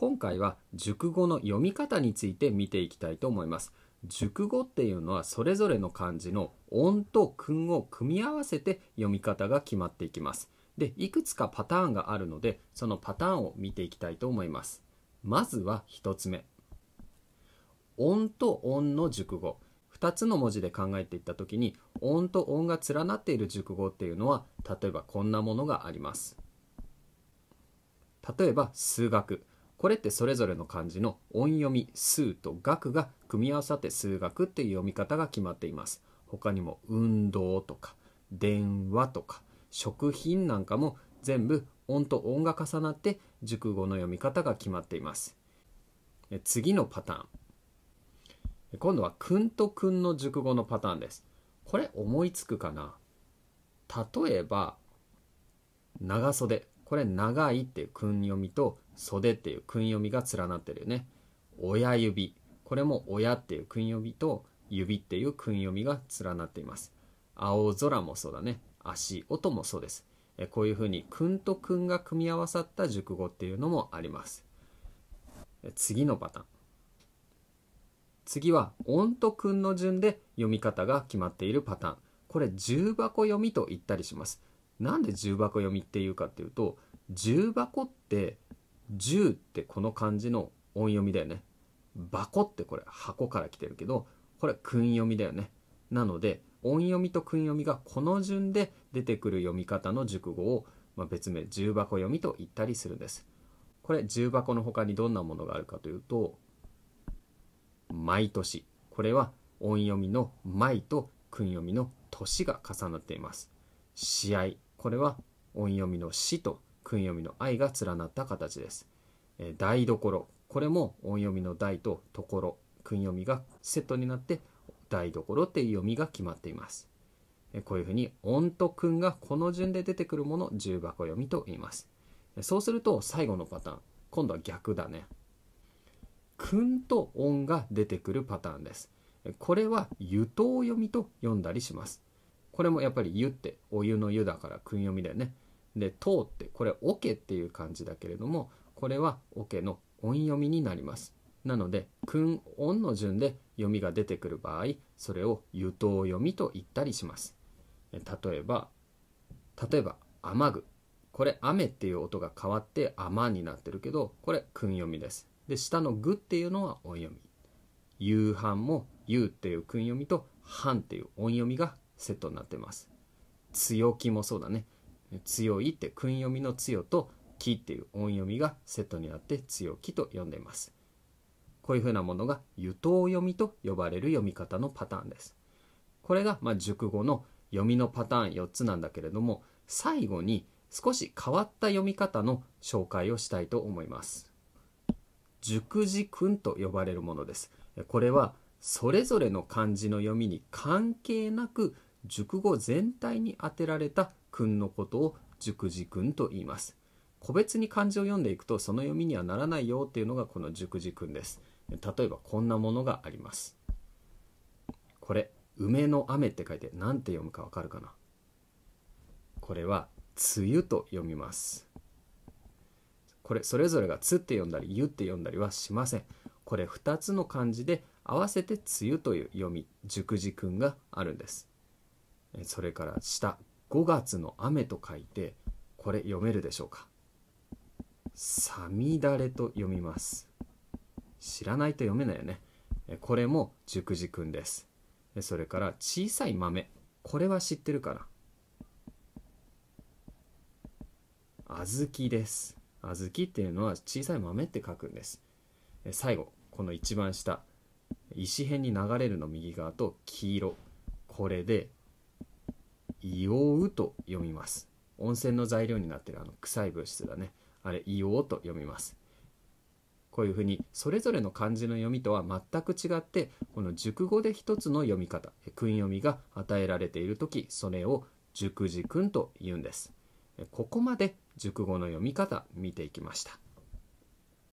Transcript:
今回は熟語の読み方について見ていきたいと思います。熟語っていうのはそれぞれの漢字の音と訓を組み合わせて読み方が決まっていきます。で、いくつかパターンがあるので、そのパターンを見ていきたいと思います。まずは1つ目。音と音の熟語。2つの文字で考えていった時に音と音が連なっている熟語っていうのは例えばこんなものがあります例えば数学これってそれぞれの漢字の音読み数と学が組み合わさって数学っていう読み方が決まっています他にも運動とか電話とか食品なんかも全部音と音が重なって熟語の読み方が決まっています次のパターン今度は「くん」と「くん」の熟語のパターンですこれ思いつくかな例えば長袖これ長いっていう「くん」読みと袖っていう訓読みが連なってるよね。親指。これも親っていう訓読みと指っていう訓読みが連なっています。青空もそうだね。足音もそうです。えこういうふうに訓と訓が組み合わさった熟語っていうのもあります。次のパターン。次は音と訓の順で読み方が決まっているパターン。これ重箱読みと言ったりします。なんで重箱読みっていうかっていうと重箱って10ってこの漢字の音読みだよね。箱ってこれ箱から来てるけど、これ訓読みだよね。なので、音読みと訓読みがこの順で出てくる読み方の熟語を、まあ、別名重箱読みと言ったりするんです。これ重箱の他にどんなものがあるかというと、毎年。これは音読みの毎と訓読みの年が重なっています。試合。これは音読みの死と訓読みの愛が連なった形です。えー、台所、これも音読みの台とところ、訓読みがセットになって台所っていう読みが決まっています。えこういうふうに音と訓がこの順で出てくるもの重箱読みと言います。そうすると最後のパターン、今度は逆だね。訓と音が出てくるパターンです。これは湯と読みと読んだりします。これもやっぱり湯ってお湯の湯だから訓読みだよね。で「とう」ってこれ「おけ」っていう漢字だけれどもこれは「おけ」の音読みになりますなので「くん」「音」の順で読みが出てくる場合それを「ゆとう読み」と言ったりします例えば例えば「雨具」これ「雨」っていう音が変わって「雨」になってるけどこれ「くん」読みですで下の「ぐ」っていうのは音読み夕飯も「ゆう」っていう訓読みと「はん」っていう音読みがセットになってます強気もそうだね強いって訓読みの強と木っていう音読みがセットになって強木と呼んでいます。こういうふうなものが湯頭読みと呼ばれる読み方のパターンです。これがま熟語の読みのパターン4つなんだけれども最後に少し変わった読み方の紹介をしたいと思います。熟字訓と呼ばれるものです。これはそれぞれの漢字の読みに関係なく熟語全体に当てられた君のことを熟字君と言います。個別に漢字を読んでいくとその読みにはならないよっていうのがこの熟字君です。例えばこんなものがあります。これ梅の雨って書いて何て読むかわかるかなこれは梅雨と読みます。これそれぞれがつって読んだりゆって読んだりはしません。これ2つの漢字で合わせて梅雨という読み熟字君があるんです。それから下5月の雨と書いてこれ読めるでしょうかさみだれと読みます知らないと読めないよねこれも熟字くんですそれから小さい豆これは知ってるかな小豆です小豆っていうのは小さい豆って書くんです最後この一番下石辺に流れるの右側と黄色これで硫黄と読みます温泉の材料になってるあの臭い物質だねあれ硫黄と読みますこういうふうにそれぞれの漢字の読みとは全く違ってこの熟語で一つの読み方訓読みが与えられている時それを熟字訓と言うんですここまで熟語の読み方見ていきました